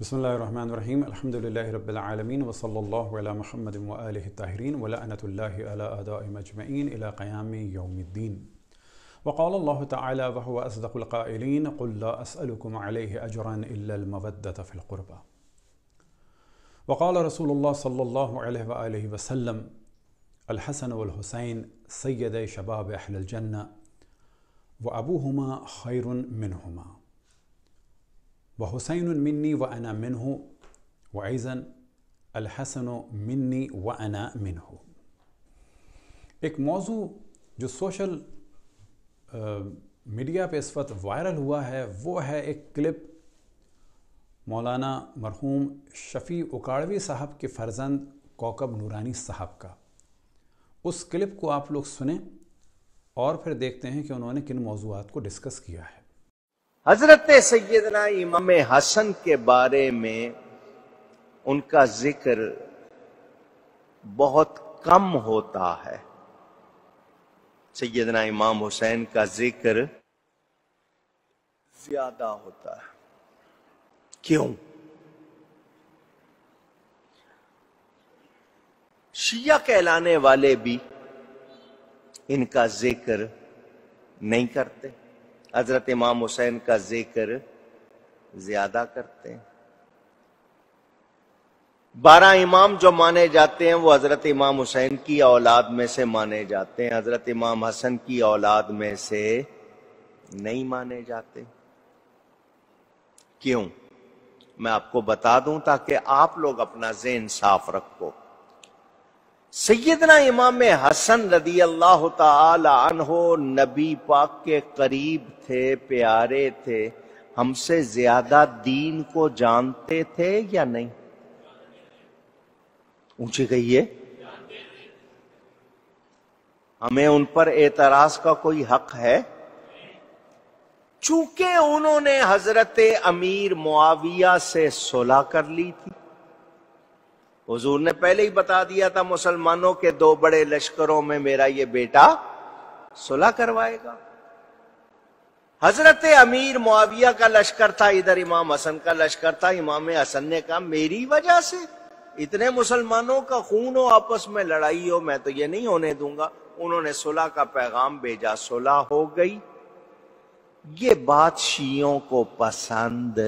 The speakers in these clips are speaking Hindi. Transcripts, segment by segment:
بسم الله الرحمن الرحيم الحمد لله رب العالمين وصلى الله على محمد وآله الطاهرين ولعنة الله على أداء مجمعين إلى قيام يوم الدين وقال الله تعالى وهو أصدق القائلين قل لا أسألكم عليه أجرا إلا المودة في القربى وقال رسول الله صلى الله عليه وآله وسلم الحسن والحسين سيدي شباب أهل الجنة وأبوهما خير منهما وحسين مني وأنا منه وأيضا الحسن مني وأنا منه एक मौजू जो सोशल मीडिया पे इस वक्त वायरल हुआ है वो है एक क्लिप मौलाना मरहूम शफ़ी उकाड़वी साहब के फर्जंद कौकब नूरानी साहब का उस क्लिप को आप लोग सुने और फिर देखते हैं कि उन्होंने किन मौजूद को डिस्कस किया है हजरत सैदना इमाम हसन के बारे में उनका जिक्र बहुत कम होता है सैदना इमाम हुसैन का जिक्र ज्यादा होता है क्यों शिया कहलाने वाले भी इनका जिक्र नहीं करते हजरत इमाम हुसैन का जिक्र ज्यादा करते हैं बारह इमाम जो माने जाते हैं वो हजरत इमाम हुसैन की औलाद में से माने जाते हैं हजरत इमाम हसन की औलाद में से नहीं माने जाते क्यों मैं आपको बता दूं ताकि आप लोग अपना जेन साफ रखो सैदना इमाम हसन रदी अल्लाह तहो नबी पाक के करीब थे प्यारे थे हमसे ज्यादा दीन को जानते थे या नहीं ऊंची कहिए हमें उन पर एतराज का कोई हक है चूंकि उन्होंने हजरत अमीर मुआविया से सोलह कर ली थी हुजूर ने पहले ही बता दिया था मुसलमानों के दो बड़े लश्करों में मेरा ये बेटा सुलह करवाएगा हजरत अमीर मुआविया का लश्कर था इधर इमाम हसन का लश्कर था इमाम हसन ने कहा मेरी वजह से इतने मुसलमानों का खून हो आपस में लड़ाई हो मैं तो ये नहीं होने दूंगा उन्होंने सुलह का पैगाम भेजा सुलह हो गई ये बात शियों को पसंद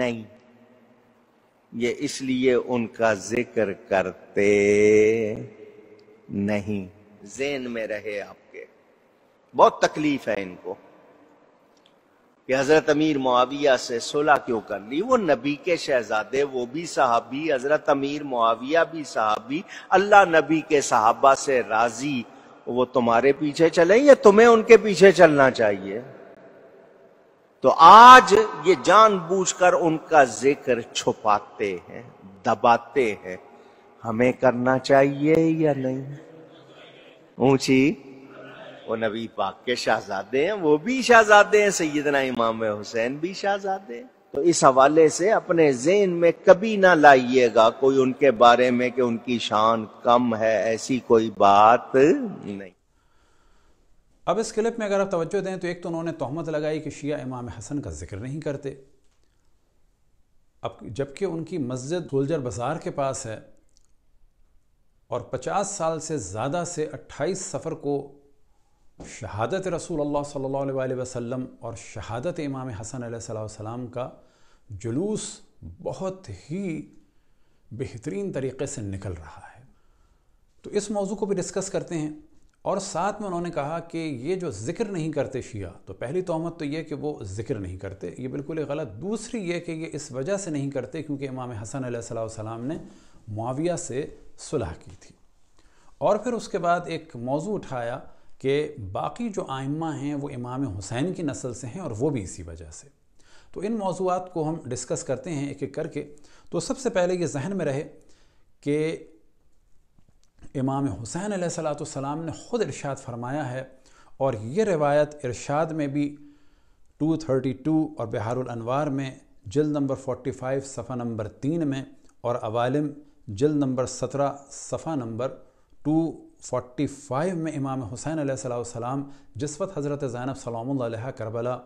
नहीं ये इसलिए उनका जिक्र करते नहीं जेन में रहे आपके बहुत तकलीफ है इनको कि हजरत अमीर मुआविया से सुलह क्यों कर ली वो नबी के शहजादे वो भी साहबी हजरत अमीर मुआविया भी साहबी अल्लाह नबी के साहबा से राजी वो तुम्हारे पीछे चले या तुम्हें उनके पीछे चलना चाहिए तो आज ये जानबूझकर उनका जिक्र छुपाते हैं दबाते हैं हमें करना चाहिए या नहीं ऊंची वो नबी पाक के शाहजादे हैं वो भी शाहजादे हैं सैदना इमाम हुसैन भी शाहजादे हैं तो इस हवाले से अपने जेन में कभी ना लाइएगा कोई उनके बारे में कि उनकी शान कम है ऐसी कोई बात नहीं अब इस क्लिप में अगर आप तवज्जो दें तो एक तो उन्होंने तहमत लगाई कि शिया इमाम हसन का जिक्र नहीं करते अब जबकि उनकी मस्जिद गुलजर बाज़ार के पास है और 50 साल से ज़्यादा से 28 सफ़र को शहादत रसूल अल्लाह सल्लल्लाहु अलैहि वसल्लम और शहादत इमाम हसन सलाम का जुलूस बहुत ही बेहतरीन तरीके से निकल रहा है तो इस मौजू को भी डिस्कस करते हैं और साथ में उन्होंने कहा कि ये जो जिक्र नहीं करते शिया तो पहली तोहमत तो ये कि वो जिक्र नहीं करते ये बिल्कुल गलत दूसरी ये कि ये इस वजह से नहीं करते क्योंकि इमाम हसन सलाम ने माविया से सुलह की थी और फिर उसके बाद एक मौजू उठाया कि बाकी जो आइम्मा हैं वो इमाम हुसैन की नस्ल से हैं और वो भी इसी वजह से तो इन मौजूद को हम डिस्कस करते हैं एक एक करके तो सबसे पहले ये जहन में रहे कि इमाम हुसैन सलाम ने ख़ुद इरशाद फरमाया है और ये रिवायत इरशाद में भी 232 और बिहारुल अनवार में जल नंबर 45 सफ़ा नंबर तीन में और अवालिम जल नंबर 17 सफ़ा नंबर 245 में इमाम हुसैन सलाम जिस वक्त हज़रत ज़ैनब सलाम करबला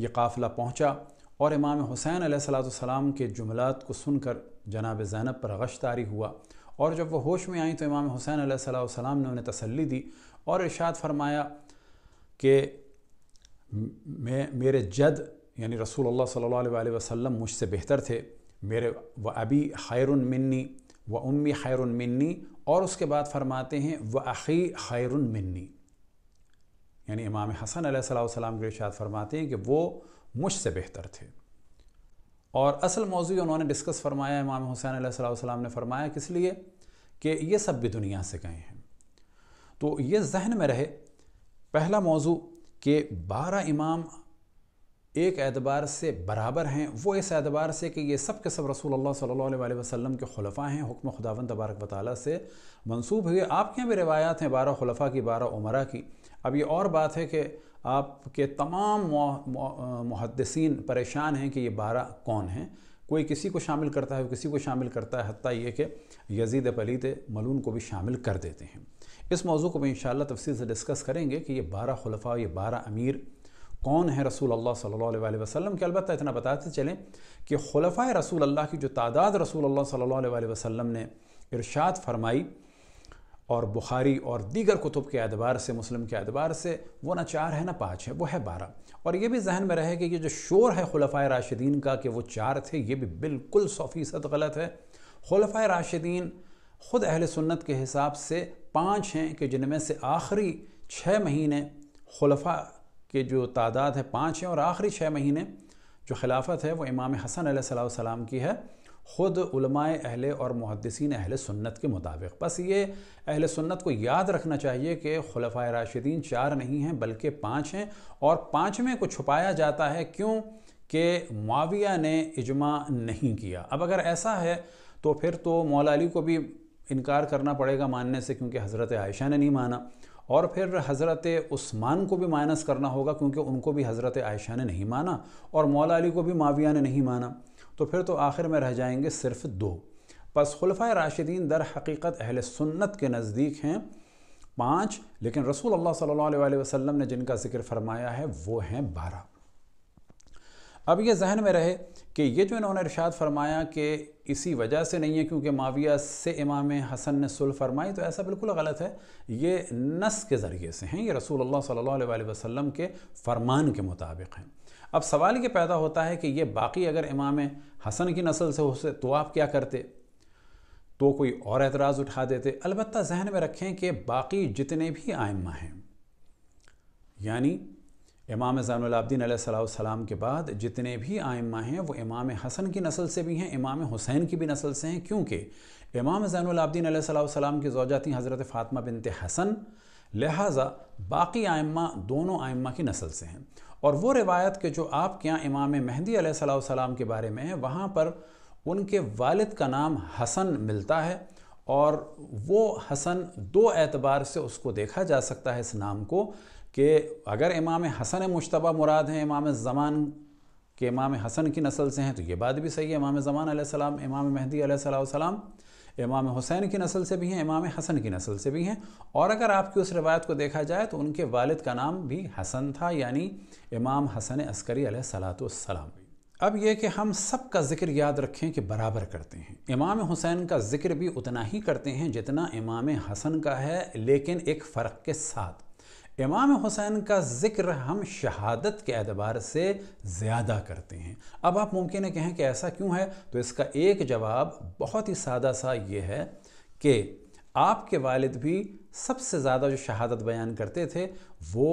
ये काफ़िला पहुँचा और इमाम हुसैन सलाम के जुमलात को सुनकर जनाब ज़ैनब पर गश्तारी हुआ और जब वह होश में आई तो इमाम हुसैन सलाम ने उन्हें तसल्ली दी और इर्शाद फरमाया कि मैं मेरे जद यानी रसूल अल्लाह सल्लल्लाहु अलैहि वसल्लम मुझसे बेहतर थे मेरे व अबी खैर मिन्नी व उम्मी खैरुन मिन्नी और उसके बाद फरमाते हैं व अखी खैरुन मिन्नी यानी इमाम हसन सलाम के इर्शाद फरमाते हैं कि वो मुझसे बेहतर थे और असल मौजू उन्होंने डिस्कस फरमाया इमाम हुसैन सलाम ने फरमाया किस लिए कि ये सब भी दुनिया से गए हैं तो ये जहन में रहे पहला मौजू कि बारह इमाम एक एतबार से बराबर हैं वो इस एतबार से कि ये सब के सब रसूल अल्लाह सल्लल्लाहु अलैहि वसल्लम के खलफा हैं हुक्म खुदावन तबारक वाली से मंसूब हुए आपके यहाँ भी रिवायात हैं बारह खलफा की बारह उमरा की अब ये और बात है कि आपके तमाम मुहदसिन परेशान हैं कि ये बारह कौन हैं कोई किसी को शामिल करता है किसी को शामिल करता है हती ये कि यजीद पलीत मलून को भी शामिल कर देते हैं इस मौजू को भी इन तफसील से डिस्कस करेंगे कि ये बारह खलफा ये बारह अमीर कौन है रसूल अल्लाह सल्लल्लाहु अलैहि वसल्लम के अलबत्त इतना बताते चलें कि खलफा रसूल अल्लाह की जो तादाद रसूल अल्लाह सल्लल्लाहु अलैहि वसल्लम ने इरशाद फरमाई और बुखारी और दीगर कुतुब के अतबार से मुस्लिम के अतबार से वो ना चार है ना पाँच है वो है बारह और ये भी जहन में रहे कि ये जो शोर है खुलफ़ा राशिदीन का कि वो चार थे ये भी बिल्कुल सौ फ़ीसद गलत है खुलफ़ा राशिदीन ख़ुद अहल सुन्नत के हिसाब से पाँच हैं कि जिनमें से आखिरी छः महीने खुलफा के जो तादाद है पाँच हैं और आखिरी छः महीने जो खिलाफत है वो इमाम हसन सलाम की है ख़ुद अहल और मुहदसिन अहल सुन्नत के मुताबिक बस ये अहल सुन्नत को याद रखना चाहिए कि खलफा राशिदीन चार नहीं हैं बल्कि पाँच हैं और पाँचवें को छुपाया जाता है क्यों कि माविया ने इजमा नहीं किया अब अगर ऐसा है तो फिर तो मौला अली को भी इनकार करना पड़ेगा मानने से क्योंकि हज़रत आयशा ने नहीं माना और फिर हज़रत उस्मान को भी माइनस करना होगा क्योंकि उनको भी हज़रत आयशा ने नहीं माना और मौला अली को भी माविया ने नहीं माना तो फिर तो आखिर में रह जाएंगे सिर्फ दो बस खलफा राशिदीन दर हकीकत अहल सुन्नत के नज़दीक हैं पाँच लेकिन रसूल अल्लाह सल्लल्लाहु अलैहि वसल्लम ने जिनका जिक्र फरमाया है वो हैं बारह अब ये जहन में रहे कि ये जो इन्होंने इरशाद फरमाया कि इसी वजह से नहीं है क्योंकि माविया से इमाम हसन ने सुल फरमाई तो ऐसा बिल्कुल गलत है ये नस के ज़रिए से हैं ये रसूल अल्लाह सल्लल्लाहु अलैहि वसल्लम के फरमान के मुताबिक हैं अब सवाल ये पैदा होता है कि ये बाकी अगर इमाम हसन की नस्ल से हो तो आप क्या करते तो कोई और एतराज़ उठा देते अलबत् जहन में रखें कि बाकी जितने भी आयमा हैं यानी इमाम ज़ैनलाब्दीन सलाम के बाद जितने भी आयमा हैं वो इमाम हसन की नस्ल से भी हैं इमाम हुसैन की भी नस्ल से हैं क्योंकि इमाम ज़ैनलाब्दीन सलाम की जोजा हज़रत फ़ातमा बिनते हसन लिहाजा बाकी आयमा दोनों आयमा की नस्ल से हैं और वो रिवायत के जो आपके यहाँ इमाम मेहंदी सलाम के बारे में है वहाँ पर उनके वालिद का नाम हसन मिलता है और वो हसन दो एतबार से उसको देखा जा सकता है इस नाम को कि अगर इमाम हसन मुशतबा मुराद हैं इमाम ज़मान के इमाम हसन की नस्ल से हैं तो ये बात भी सही है इमाम ज़मान सलाम इमाम महदी सलाम इमाम हुसैन की नस्ल से भी हैं इमाम हसन की नस्ल से भी हैं और अगर आपकी उस रवायत को देखा जाए तो उनके वालिद का नाम भी हसन था यानी इमाम हसन अस्करी सलाम अब यह कि हम सब का जिक्र याद रखें कि बराबर करते हैं इमाम हुसैन का जिक्र भी उतना ही करते हैं जितना इमाम हसन का है लेकिन एक फ़र्क के साथ इमाम हुसैन का ज़िक्र हम शहादत के एतबार से ज़्यादा करते हैं अब आप मुमकिन कहें कि ऐसा क्यों है तो इसका एक जवाब बहुत ही सादा सा ये है कि आपके वालिद भी सबसे ज़्यादा जो शहादत बयान करते थे वो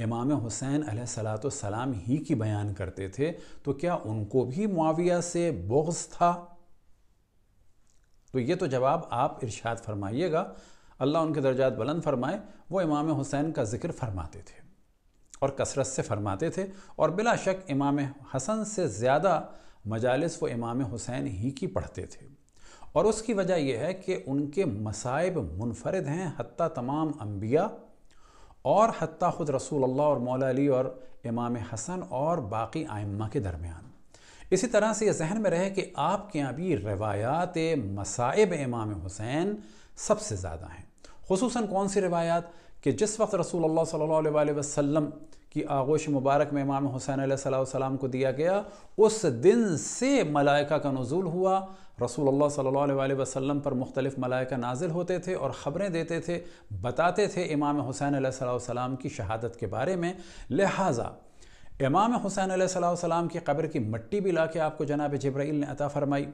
इमाम हुसैन सलाम ही की बयान करते थे तो क्या उनको भी मुआविया से बोग्स था तो ये तो जवाब आप इरशाद फरमाइएगा अल्लाह उनके दर्जात बुलंद फरमाए वो इमाम हुसैन का ज़िक्र फरमाते थे और कसरत से फरमाते थे और बिला शक इमाम हसन से ज़्यादा मजालस व इमाम हुसैन ही की पढ़ते थे और उसकी वजह यह है कि उनके मसाइब मुनफरद हैं हती तमाम अम्बिया और हती ख़ुद रसूल अल्लाह और मौला अली और इमाम हसन और बाकी आइम्मा के दरमियान इसी तरह से यह जहन में रहे कि आपके यहाँ भी रवायात मसाइब इमाम हुसैन सबसे ज़्यादा हैं खसूस कौन सी रवायात कि जिस वक्त रसूल सल्ला वसम की आगोश मुबारक में इमाम हुसैन सलाम को दिया गया उस दिन से मलाइका का नज़ुल हुआ रसूल सल्ला वसम पर मुख्तलिफ़ मलाइका नाजिल होते थे और ख़बरें देते थे बताते थे इमाम हुसैन सलाम की शहादत के बारे में लिहाजा इमाम हुसैन सलाम की कब्र की मट्टी भी ला के आपको जनाब जब्राइल ने अता फ़रमाई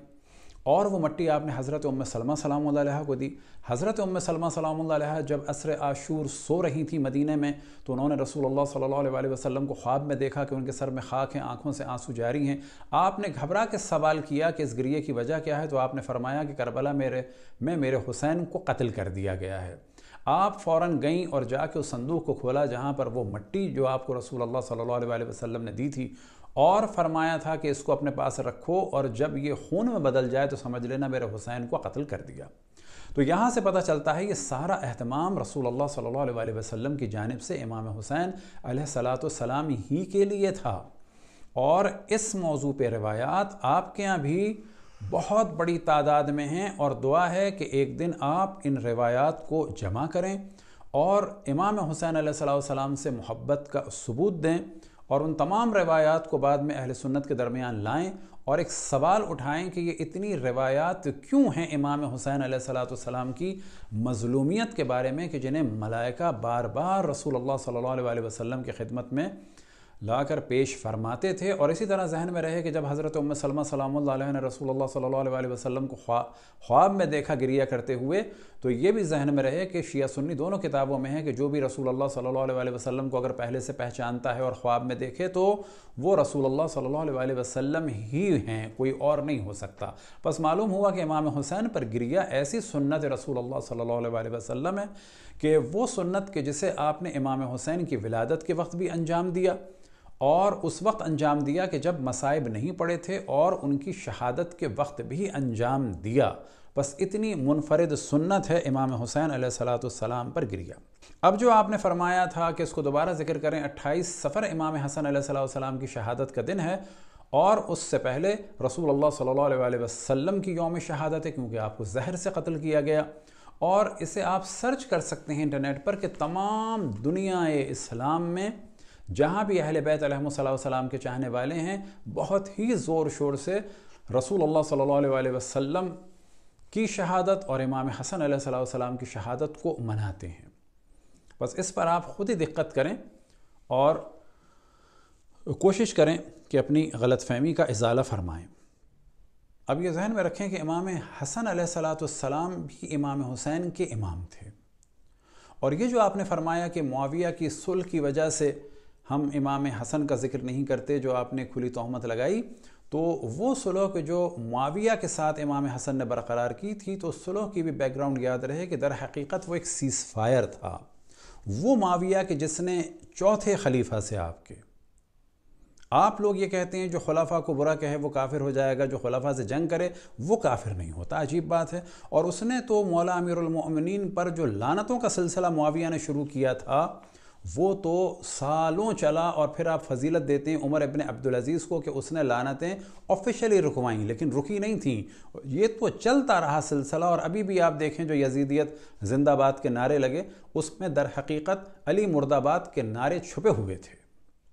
और वो मट्टी आपने हज़रत उम्म सलमा सलाम को दी हज़रत उम्म सलमा सलाम जब असर आशूर सो रही थी मदीने में तो उन्होंने रसूल सल्ला वसम को ख्वाब में देखा कि उनके सर में खाक हैं आँखों से आंसू जारी हैं आपने घबरा के सवाल किया कि इस गिरिए की वजह क्या है तो आपने फरमाया कि करबला मेरे में मेरे हुसैन को कत्ल कर दिया गया है आप फ़ौर गईं और जाके उस संदूक को खोला जहाँ पर वो मट्टी जो आपको रसूल अल्लाह सल्लल्लाहु अलैहि वसल्लम ने दी थी और फरमाया था कि इसको अपने पास रखो और जब ये खून में बदल जाए तो समझ लेना मेरे हुसैन को कत्ल कर दिया तो यहाँ से पता चलता है ये सारा अहतमाम रसूल अल्लाह सल्लल्लाहु अलैहि वसल्लम की जानब से इमाम हुसैन सलाम ही के लिए था और इस मौजू पर रवायात आपके यहाँ भी बहुत बड़ी तादाद में हैं और दुआ है कि एक दिन आप इन रवायात को जमा करें और इमाम हुसैन सलाम से मोहब्बत का सबूत दें और उन तमाम रवायात को बाद में अहल सुन्नत के दरमियान लाएँ और एक सवाल उठाएँ कि ये इतनी रवायात क्यों हैं इमाम हुसैन सलाम की मज़लूमियत के बारे में कि जिन्हें मलाइका बार बार रसूल अल्लाह सल्लल्लाहु अलैहि वसल्लम की खिदमत में लाकर पेश फरमाते थे और इसी तरह जहन में रहे कि जब हज़रत उम सलमा सलाम ने रसूल अलैहि वसल्लम को ख्वाब में देखा गिरिया करते हुए तो ये भी जहन में रहे कि शिया सुन्नी दोनों किताबों में है कि जो भी रसूल सल्ला वसम को अगर पहले से पहचानता है और ख्वाब में देखे तो वो रसूल सल्ला वसल्लम ही हैं कोई और नहीं हो सकता बस मालूम हुआ कि इमाम हुसैन पर गिरिया ऐसी सुन्नत रसूल सल्ला वसम है कि वो सुन्नत के जिसे आपने इमाम हुसैन की विलादत के वक्त भी अंजाम दिया और उस वक्त अंजाम दिया कि जब मसाइब नहीं पड़े थे और उनकी शहादत के वक्त भी अंजाम दिया बस इतनी मुनफरद सुन्नत है इमाम हुसैन सलाम पर गिरिया अब जो आपने फरमाया था कि इसको दोबारा जिक्र करें 28 सफ़र इमाम हसन सलाम की शहादत का दिन है और उससे पहले रसूल अल्लाह सल्लल्लाहु अलैहि वसल्लम की योम शहादत है क्योंकि आपको जहर से कत्ल किया गया और इसे आप सर्च कर सकते हैं इंटरनेट पर कि तमाम दुनिया इस्लाम में जहाँ भी अहल बैत सलाम के चाहने वाले हैं बहुत ही ज़ोर शोर से रसूल अल्लाह सल्लल्लाहु अलैहि वसल्लम की शहादत और इमाम हसन सलाम की शहादत को मनाते हैं बस इस पर आप ख़ुद ही दिक्कत करें और कोशिश करें कि अपनी गलत फहमी का इजाला फरमाएं अब ये जहन में रखें कि इमाम हसन सलाम भी इमाम हुसैन के इमाम थे और ये जो आपने फरमाया कि मुआविया की सुलह की वजह से हम इमाम हसन का जिक्र नहीं करते जो आपने खुली तोहमत लगाई तो वो सुलह के जो माविया के साथ इमाम हसन ने बरकरार की थी तो सुलह की भी बैकग्राउंड याद रहे कि दर हकीकत वो एक सीज़ फायर था वो माविया के जिसने चौथे खलीफा से आपके आप लोग ये कहते हैं जो खलाफा को बुरा कहे वो काफिर हो जाएगा जो खलाफा से जंग करे वो काफिर नहीं होता अजीब बात है और उसने तो मौला अमीरमिन पर जो लानतों का सिलसिला मुआविया ने शुरू किया था वो तो सालों चला और फिर आप फजीलत देते हैं उमर इबन अब्दुलज़ीज़ को कि उसने लानतें ऑफिशियली रुकवाई लेकिन रुकी नहीं थी ये तो चलता रहा सिलसिला और अभी भी आप देखें जो यजीदियत जिंदाबाद के नारे लगे उसमें दर हकीकत अली मुर्दाबाद के नारे छुपे हुए थे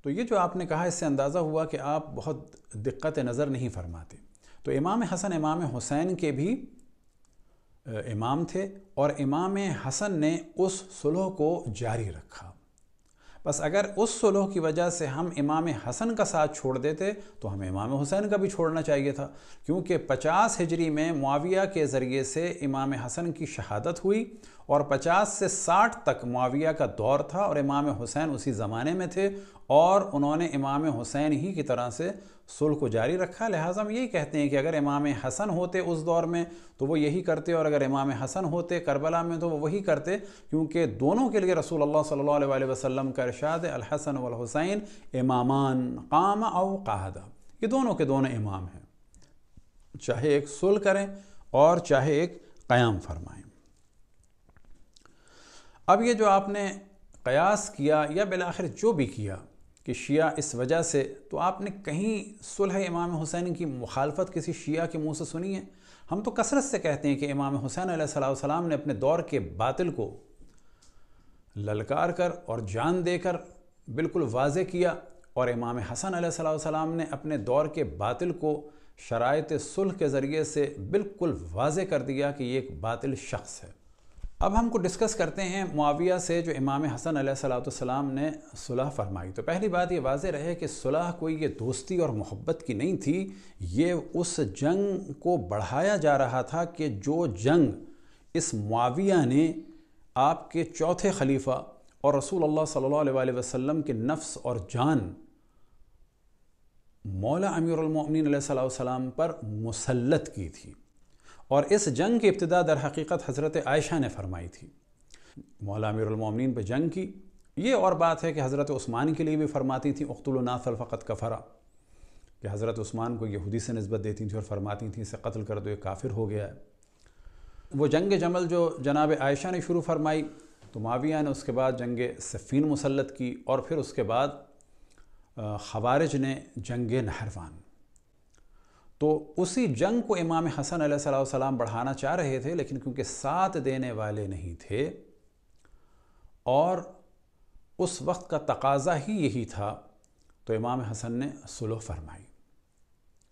तो ये जो आपने कहा इससे अंदाज़ा हुआ कि आप बहुत दिक्कत नज़र नहीं फरमाते तो इमाम हसन इमाम हुसैन के भी इमाम थे और इमाम हसन ने उस सुलह को जारी रखा बस अगर उस सुलह की वजह से हम इमाम हसन का साथ छोड़ देते तो हमें इमाम हुसैन का भी छोड़ना चाहिए था क्योंकि पचास हिजरी में मुआविया के ज़रिए से इमाम हसन की शहादत हुई और पचास से साठ तक मुआविया का दौर था और इमाम हुसैन उसी ज़माने में थे और उन्होंने इमाम हुसैन ही की तरह से सुलह को जारी रखा लिहाजा हम यही कहते हैं कि अगर इमाम हसन होते उस दौर में तो वो यही करते और अगर इमाम हसन होते करबला में तो वो वही करते क्योंकि दोनों के लिए रसूल अल्लाह सल्लल्लाहु अलैहि वसल्लम का इरशाद अलहसन वलहुसैन इमामान काम और कहदा ये दोनों के दोनों इमाम हैं चाहे एक सुलह करें और चाहे एक क़याम फरमाएँ अब ये जो आपने कयास किया या बिलाखिर जो भी किया कि शिया इस वजह से तो आपने कहीं सुलह इमाम हुसैन की मुखालफत किसी शिया के मुंह से सुनी है हम तो कसरत से कहते हैं कि इमाम हुसैन सलाम ने अपने दौर के बातिल को ललकार कर और जान देकर बिल्कुल वाज किया और इमाम हसन सलाम ने अपने दौर के बातिल को शरात सुलह के ज़रिए से बिल्कुल वाज कर दिया कि ये एक बातिल शख्स है अब हमको डिस्कस करते हैं मुआविया से जो इमाम हसन सलाम ने सुलह फरमाई तो पहली बात ये वाज रहे कि सुलह कोई ये दोस्ती और मोहब्बत की नहीं थी ये उस जंग को बढ़ाया जा रहा था कि जो जंग इस मुआविया ने आपके चौथे खलीफा और रसूल अल्लाह सल्लल्लाहु अलैहि वसल्लम के नफ्स और जान मौला अमीरमिन सलाम पर मुसलत की थी और इस जंग की इब्तदा दर हकीकत हज़रत आयशा ने फरमाई थी मौला अमीरमिन पर जंग की ये और बात है कि हज़रत उस्मान के लिए भी फरमाती थी अख्तुलनासलफ़त कफ़रा कि हज़रत उस्मान को यहूदी से नस्बत देती थी और फरमाती थी इसे कत्ल कर दो ये काफिर हो गया है वो जंग जमल जो जनाब आयशा ने शुरू फरमाई तो माविया ने उसके बाद जंग सफ़ीन मुसलत की और फिर उसके बाद खवारज ने जंग नहरवान तो उसी जंग को इमाम हसन सलाम बढ़ाना चाह रहे थे लेकिन क्योंकि साथ देने वाले नहीं थे और उस वक्त का तकाजा ही यही था तो इमाम हसन ने सुलह फरमाई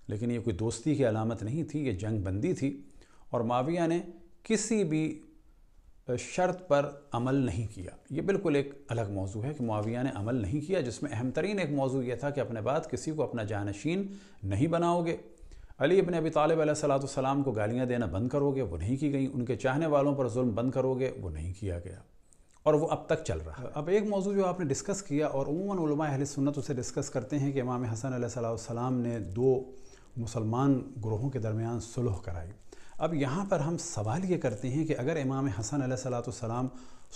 लेकिन ये कोई दोस्ती की अलामत नहीं थी ये जंग बंदी थी और माविया ने किसी भी शर्त पर अमल नहीं किया ये बिल्कुल एक अलग मौजू है कि माविया ने अमल नहीं किया जिसमें अहम तरीन एक मौजू यह था कि अपने बाद किसी को अपना जानशीन नहीं बनाओगे अली अपने अभी तालब सलाम को गालियाँ देना बंद करोगे वो नहीं की गई उनके चाहने वालों पर जुल्म बंद करोगे वो नहीं किया गया और वो अब तक चल रहा है अब एक मौजू जो आपने डिस्कस किया और उमूा अहल सुन्नत उसे डिस्कस करते हैं कि इमाम हसन सलाम ने दो मुसलमान ग्रोहों के दरमियान सुलह कराई अब यहाँ पर हम सवाल ये करते हैं कि अगर इमाम हसन सलाम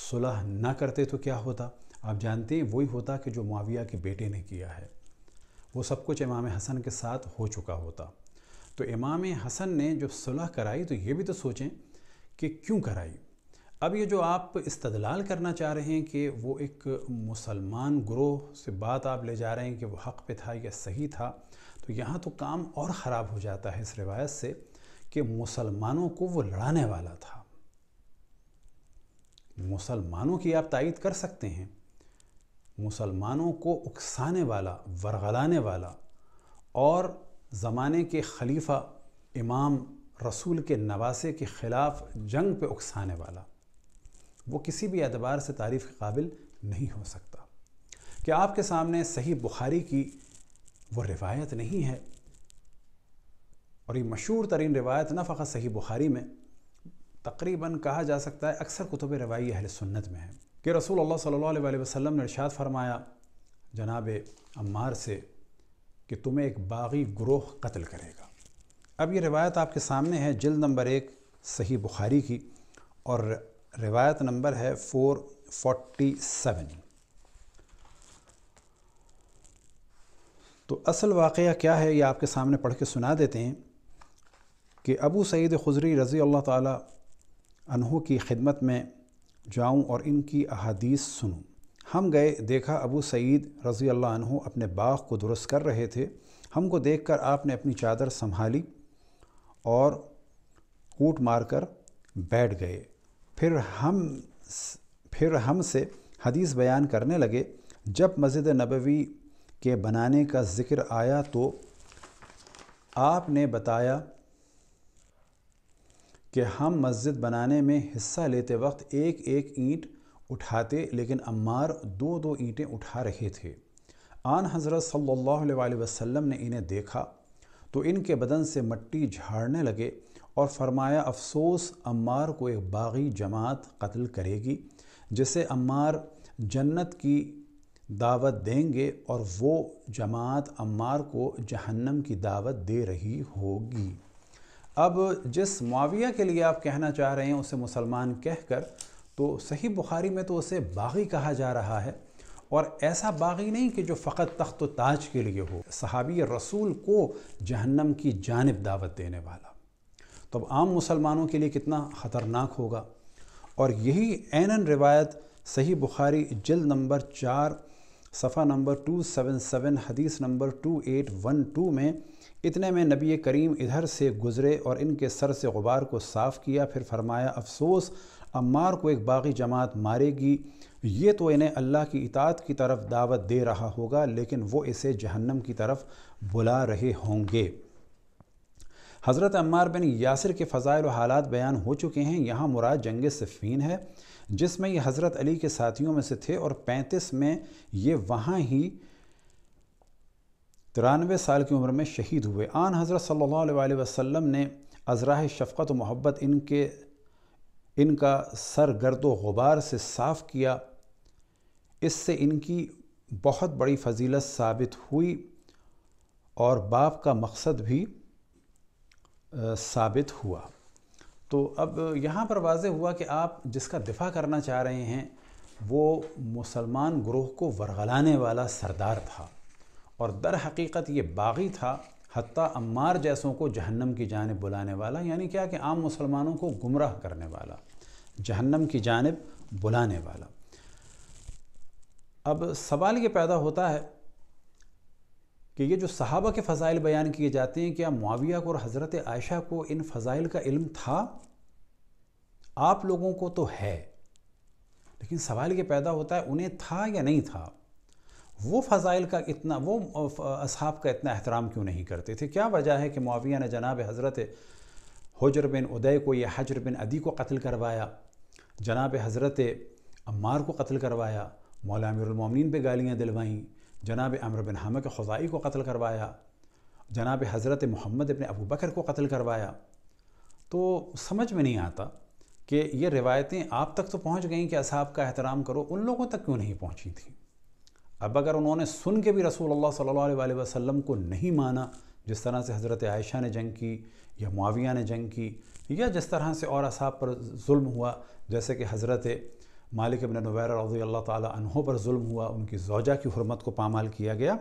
सुलह ना करते तो क्या होता आप जानते हैं वही होता कि जो माविया के बेटे ने किया है वो सब कुछ इमाम हसन के साथ हो चुका होता तो इमाम हसन ने जो सुलह कराई तो ये भी तो सोचें कि क्यों कराई अब ये जो आप इस्तदलाल करना चाह रहे हैं कि वो एक मुसलमान ग्रोह से बात आप ले जा रहे हैं कि वो हक़ पे था या सही था तो यहाँ तो काम और ख़राब हो जाता है इस रिवायत से कि मुसलमानों को वो लड़ाने वाला था मुसलमानों की आप तायद कर सकते हैं मुसलमानों को उकसाने वाला वरगलाने वाला और ज़माने के खलीफा इमाम रसूल के नवासे के ख़िलाफ़ जंग पे उकसाने वाला वो किसी भी एतबार से तारीफ़ के काबिल नहीं हो सकता कि आपके सामने सही बुखारी की वो रिवायत नहीं है और ये मशहूर तरीन रिवायत ना फ़क़त सही बुखारी में तकरीबन कहा जा सकता है अक्सर कुतुब रवाई अहल सुन्नत में है कि रसूल अल्लाह सल्लल्लाहु अलैहि वसल्लम ने इरशाद फरमाया जनाब अम्मार से कि तुम्हें एक बागी ग्रोह कत्ल करेगा अब ये रिवायत आपके सामने है जल्द नंबर एक सही बुखारी की और रिवायत नंबर है फ़ोर फोर्टी सेवन तो असल वाक़ क्या है ये आपके सामने पढ़ के सुना देते हैं कि अबू सईद खुजरी रज़ी अल्लाह तहों की खिदमत में जाऊं और इनकी अहादीस सुनूं हम गए देखा अबू सईद रज़ी अल्लाह अपने बाग को दुरुस्त कर रहे थे हमको देख कर आपने अपनी चादर संभाली और कूट मार कर बैठ गए फिर हम फिर हमसे हदीस बयान करने लगे जब मस्जिद नबवी के बनाने का ज़िक्र आया तो आपने बताया कि हम मस्जिद बनाने में हिस्सा लेते वक्त एक एक ईंट उठाते लेकिन अम्मार दो दो ईंटें उठा रहे थे आन हज़रत सल्ला वसम ने इन्हें देखा तो इनके बदन से मट्टी झाड़ने लगे और फरमाया अफसोस अम्मार को एक बागी जमात कत्ल करेगी जिसे अम्मार जन्नत की दावत देंगे और वो जमात अम्मार को जहन्नम की दावत दे रही होगी अब जिस माविया के लिए आप कहना चाह रहे हैं उसे मुसलमान कहकर तो सही बुखारी में तो उसे बागी कहा जा रहा है और ऐसा बागी नहीं कि जो फ़कत तख्त ताज के लिए हो सहाबी रसूल को जहन्नम की जानब दावत देने वाला तो अब आम मुसलमानों के लिए कितना ख़तरनाक होगा और यही एन रिवायत सही बुखारी जल नंबर चार सफ़ा नंबर टू सेवन सेवन हदीस number two eight one two में इतने में नबी करीम इधर से गुज़रे और इनके सर से गुबार को साफ़ किया फिर फरमाया अफसोस अम्मार को एक बागी जमात मारेगी ये तो इन्हें अल्लाह की इतात की तरफ दावत दे रहा होगा लेकिन वो इसे जहन्नम की तरफ बुला रहे होंगे हज़रत अम्मार बिन यासर के फ़ज़ाइल हालात बयान हो चुके हैं यहाँ मुराद जंग सफ़ीन है जिसमें ये हज़रत अली के साथियों में से थे और पैंतीस में ये वहाँ ही तिरानवे साल की उम्र में शहीद हुए आन हज़रत सल्लल्लाहु अलैहि वसल्लम ने अजराह शफ़क़त मोहब्बत इनके इनका सर गर्द गुबार से साफ़ किया इससे इनकी बहुत बड़ी फजीलत साबित हुई और बाप का मकसद भी साबित हुआ तो अब यहाँ पर वाज हुआ कि आप जिसका दिफा करना चाह रहे हैं वो मुसलमान ग्रोह को वरगलाने वाला सरदार था और दर हकीकत ये बागी था हती अम्मार जैसों को जहन्नम की जानब बुलाने वाला यानी क्या कि आम मुसलमानों को गुमराह करने वाला जहन्नम की जानब बुलाने वाला अब सवाल ये पैदा होता है कि ये जो सहाबा के फ़ाइल बयान किए जाते हैं क्या माविया को और हज़रत आयशा को इन फ़ज़ाइल का इल्म था आप लोगों को तो है लेकिन सवाल ये पैदा होता है उन्हें था या नहीं था वो फ़ज़ाइल का इतना वो अहाब का इतना एहतराम क्यों नहीं करते थे क्या वजह है कि मुआविया ने जनाब हज़रत हजर बिन उदय को या हजर बिन अदी को कत्ल करवाया जनाब हज़रत अम्मार को कत्ल करवाया मौला अमीरमिन पर गालियाँ दिलवाईं जनाब अमर बिन हम के ख़ुदाई को कत्ल करवाया जनाब हज़रत मोहम्मद अपने अबू बकर को कत्ल करवाया तो समझ में नहीं आता कि ये रिवायतें आप तक तो पहुँच गई कि असहाब का एहतराम करो उन लोगों तक क्यों नहीं पहुँची थी अब अगर उन्होंने सुन के भी रसूल अल्लाह सल्लल्लाहु अलैहि वसल्लम को नहीं माना जिस तरह से हज़रत आयशा ने जंग की या मुआविया ने जंग की या जिस तरह से और असाब पर जुल्म हुआ जैसे कि हज़रत मालिक इबन नवैर रजी अल्लाह तहों पर जुल्म हुआ उनकी जौजा की हरमत को पामाल किया गया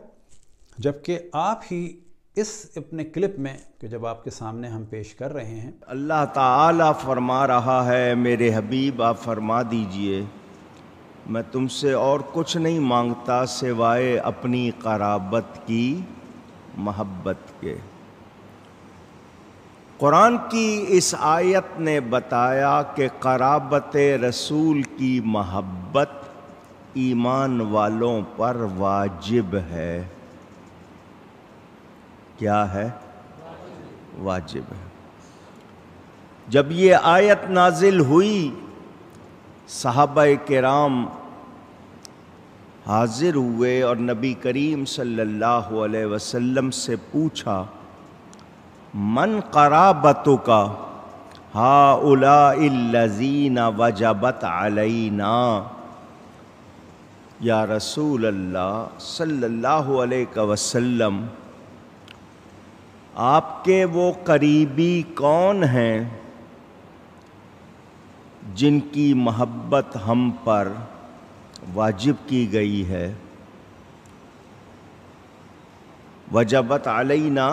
जबकि आप ही इस अपने क्लिप में कि जब आपके सामने हम पेश कर रहे हैं अल्लाह ताला फरमा रहा है मेरे हबीब आप फरमा दीजिए मैं तुमसे और कुछ नहीं मांगता सिवाय अपनी कराबत की मोहब्बत के कुरान की इस आयत ने बताया कि कराबत रसूल की मोहब्बत ईमान वालों पर वाजिब है क्या है वाजिब है जब ये आयत नाजिल हुई साहब कराम हाजिर हुए और नबी करीम सल्लल्लाहु अलैहि वसल्लम से पूछा मन कराबतु का हा उलाजीना वजबत अलैना या रसूल अल्लाह सल्लल्लाहु अलैहि वसल्लम आपके वो करीबी कौन हैं जिनकी मोहब्बत हम पर वाजिब की गई है वजबत अलैना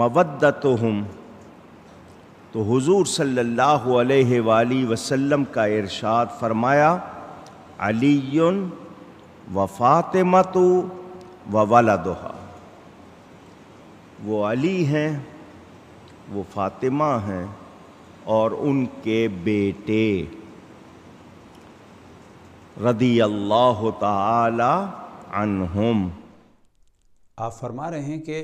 मवदत हम तो हुजूर सल्लल्लाहु अलैहि वसल्लम का इरशाद फरमाया अली व तो व दोहा वो अली हैं वो फातिमा हैं और उनके बेटे रदी अल्लाह तुम आप फरमा रहे हैं कि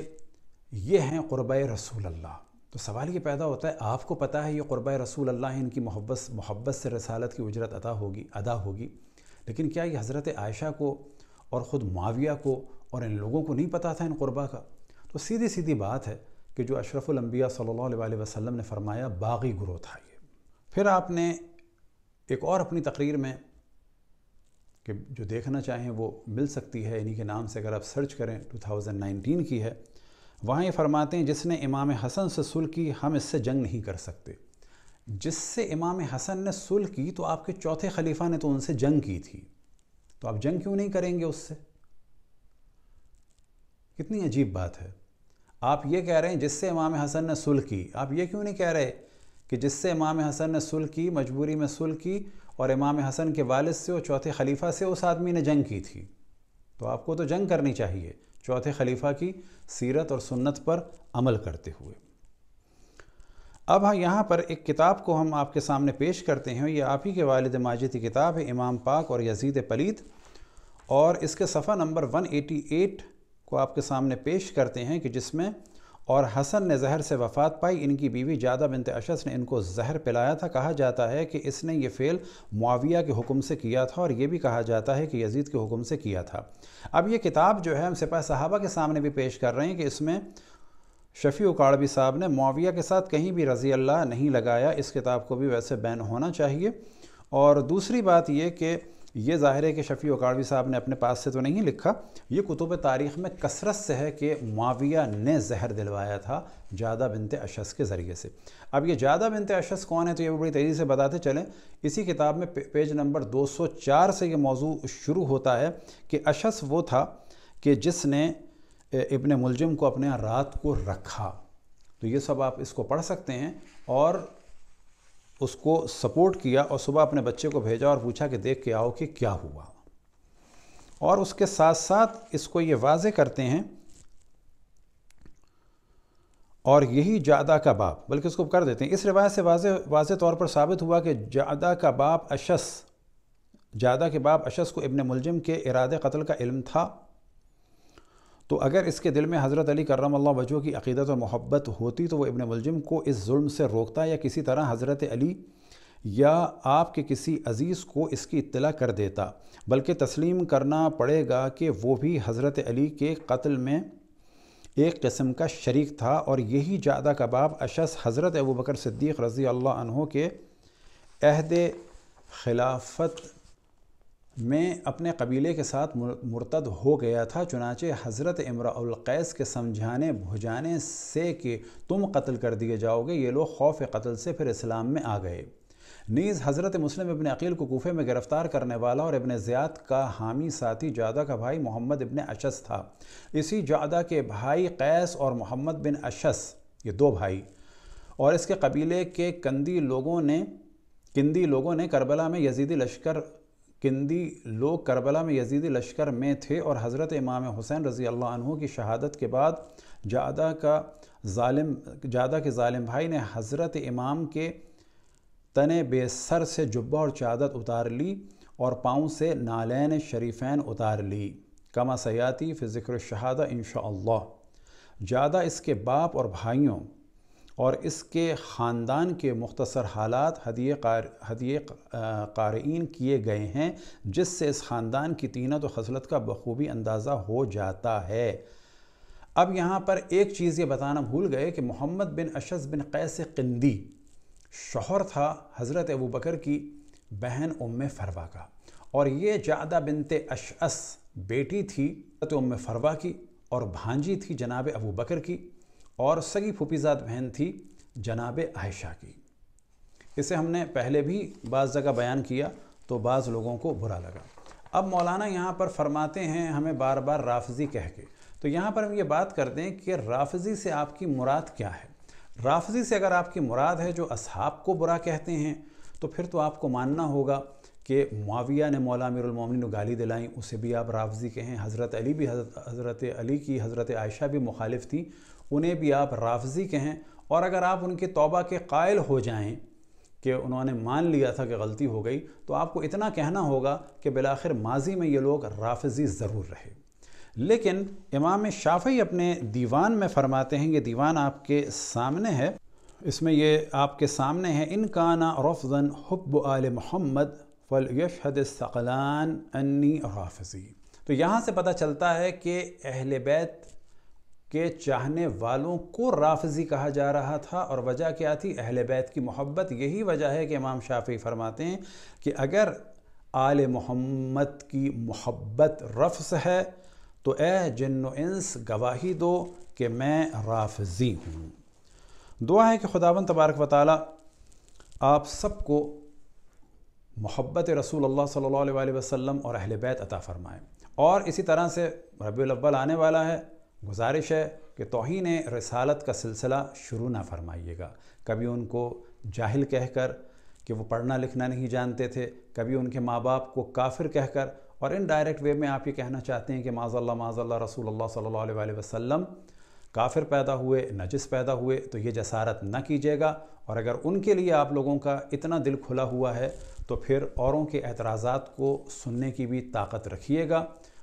ये हैं क़ुरब रसूल अल्लाह तो सवाल ये पैदा होता है आपको पता है ये क़ुरब रसूल अल्लाह है इनकी मोहब्बत मोहब्बत से रसालत की उजरत अदा होगी अदा होगी लेकिन क्या ये हज़रत आयशा को और ख़ुद माविया को और इन लोगों को नहीं पता था इन क़ुरबा का तो सीधी सीधी बात है कि जो अशरफुलम्बिया सल्ला अलैहि ने फरमाया बागी ग्रोह था ये फिर आपने एक और अपनी तकरीर में कि जो देखना चाहें वो मिल सकती है इन्हीं के नाम से अगर आप सर्च करें 2019 की है वहाँ ये फरमाते हैं जिसने इमाम हसन से सुल की हम इससे जंग नहीं कर सकते जिससे इमाम हसन ने सुल की तो आपके चौथे खलीफा ने तो उनसे जंग की थी तो आप जंग क्यों नहीं करेंगे उससे कितनी अजीब बात है आप ये कह रहे हैं जिससे इमाम हसन ने सुलह की आप ये क्यों नहीं कह रहे कि जिससे इमाम हसन ने सुलह की मजबूरी में सुलह की और इमाम हसन के वालिद से और चौथे खलीफा से उस आदमी ने जंग की थी तो आपको तो जंग करनी चाहिए चौथे खलीफा की सीरत और सुन्नत पर अमल करते हुए अब हाँ यहाँ पर एक किताब को हम आपके सामने पेश करते हैं ये आप ही के वालद माजिद की किताब है इमाम पाक और यजीद पलीत और इसके सफ़ा नंबर 188 को आपके सामने पेश करते हैं कि जिसमें और हसन ने जहर से वफ़ात पाई इनकी बीवी जादा बिनत अशस ने इनको जहर पिलाया था कहा जाता है कि इसने ये फ़ेल मुआविया के हुक्म से किया था और ये भी कहा जाता है कि यजीद के हुक्म से किया था अब ये किताब जो है हम सिपा साहबा के सामने भी पेश कर रहे हैं कि इसमें शफ़ी उकाड़वी साहब ने मुआविया के साथ कहीं भी रज़ी अल्लाह नहीं लगाया इस किताब को भी वैसे बैन होना चाहिए और दूसरी बात ये कि ये ज़ाहिर है कि शफ़ी वकाड़वी साहब ने अपने पास से तो नहीं लिखा ये कुतुब तारीख़ में कसरत से है कि माविया ने जहर दिलवाया था ज़्यादा बिनते अशस के ज़रिए से अब ये ज्यादा बिनते अशस कौन है तो ये बड़ी तेज़ी से बताते चलें इसी किताब में पेज नंबर 204 से ये मौजू शुरू होता है कि अशस वो था कि जिसने इबन मुलजम को अपने रात को रखा तो ये सब आप इसको पढ़ सकते हैं और उसको सपोर्ट किया और सुबह अपने बच्चे को भेजा और पूछा कि देख के आओ कि क्या हुआ और उसके साथ साथ इसको ये वाजे करते हैं और यही जादा का बाप बल्कि उसको कर देते हैं इस रिवायत से वाज वाज तौर पर साबित हुआ कि जादा का बाप अशस जादा के बाप अशस को इबन मुलजिम के इरादे कत्ल का इल्म था तो अगर इसके दिल में हज़रत अली करम अल्लाह वजह की अकीदत और मोहब्बत होती तो वह इबन मुलजिम को इस जुल्म से रोकता या किसी तरह हज़रत अली या आपके किसी अज़ीज़ को इसकी इतला कर देता बल्कि तस्लीम करना पड़ेगा कि वो भी हज़रत अली के कत्ल में एक किस्म का शरीक था और यही ज़्यादा कबाब अशस हज़रत अबू बकर सिद्दीक़ रज़ी अल्लाह के अहद खिलाफत मैं अपने कबीले के साथ मुर्तद हो गया था चुनाचे हज़रत इमरास के समझाने भुजाने से कि तुम कत्ल कर दिए जाओगे ये लोग खौफ कत्ल से फिर इस्लाम में आ गए नीज़ हज़रत मुस्लिम इबन अकील को कोफे में गिरफ़्तार करने वाला और इबन ज़ियाद का हामी साथी जादा का भाई मोहम्मद इबन अशस था इसी जादा के भाई कैस और मोहम्मद बिन अशस ये दो भाई और इसके कबीले के कंदी लोगों ने किंदी लोगों ने करबला में यजीदी लश्कर किंदी लोग करबला में यजीदी लश्कर में थे और हज़रत इमाम हुसैन रज़ी अल्लाह की शहादत के बाद जादा का जालिम जादा के जालिम भाई ने हज़रत इमाम के तने बेसर से जुब्बा और चादत उतार ली और पाँव से नालैन शरीफैन उतार ली कमा सयाती ज़िक्र शहादा इन जादा इसके बाप और भाइयों और इसके ख़ानदान के मुख्तसर हालात हदिय कार हदिय क़ारीन किए गए हैं जिससे इस ख़ानदान की तीनत तो खसलत का बखूबी अंदाज़ा हो जाता है अब यहाँ पर एक चीज़ ये बताना भूल गए कि मोहम्मद बिन अशस बिन कैस कंदी शोहर था हज़रत अबू बकर की बहन उम फरवा का और ये जादा बिनते अशस बेटी थी तो उम फरवा की और भांजी थी जनाब अबू बकर की और सगी फूफीजाद बहन थी जनाब आयशा की इसे हमने पहले भी बाज़ जगह बयान किया तो बाज़ लोगों को बुरा लगा अब मौलाना यहाँ पर फरमाते हैं हमें बार बार राफजी कह के तो यहाँ पर हम ये बात कर दें कि राफजी से आपकी मुराद क्या है राफजी से अगर आपकी मुराद है जो असहाब को बुरा कहते हैं तो फिर तो आपको मानना होगा कि माविया ने मौला अमीरमिन को गाली दिलाई उसे भी आप राफजी कहें हज़रत अली भी हज़रत अली की हज़रत आयशा भी मुखालिफ थी उन्हें भी आप राफजी कहें और अगर आप उनके तौबा के कायल हो जाएं कि उन्होंने मान लिया था कि गलती हो गई तो आपको इतना कहना होगा कि बिलाखिर माजी में ये लोग राफजी ज़रूर रहे लेकिन इमाम शाफी अपने दीवान में फरमाते हैं ये दीवान आपके सामने है इसमें ये आपके सामने है इनकाना काना रफजन हब आल मोहम्मद फल यशहद सकलान अन्नी राफजी तो यहाँ से पता चलता है कि अहल बैत के चाहने वालों को राफजी कहा जा रहा था और वजह क्या थी अहल बैत की मोहब्बत यही वजह है कि इमाम शाफी फरमाते हैं कि अगर आल मोहम्मद की मोहब्बत रफ्स है तो ए जन्न इंस गवाही दो कि मैं राफजी हूँ दुआ है कि खुदावन तबारक वाली आप सबको मोहब्बत रसूल अल्लाह सल्लल्लाहु अलैहि वसल्लम और अहल बैत अता फ़रमाएँ और इसी तरह से रबी आने वाला है गुजारिश है कि तोहन रसालत का सिलसिला शुरू ना फरमाइएगा कभी उनको जाहिल कहकर कि वो पढ़ना लिखना नहीं जानते थे कभी उनके माँ बाप को काफिर कहकर और इन डायरेक्ट वे में आप ये कहना चाहते हैं कि माजल्ला माजल्ला रसूल अलैहि वसल्लम काफिर पैदा हुए नजिस पैदा हुए तो ये जसारत ना कीजिएगा और अगर उनके लिए आप लोगों का इतना दिल खुला हुआ है तो फिर औरों के एतराज़ात को सुनने की भी ताकत रखिएगा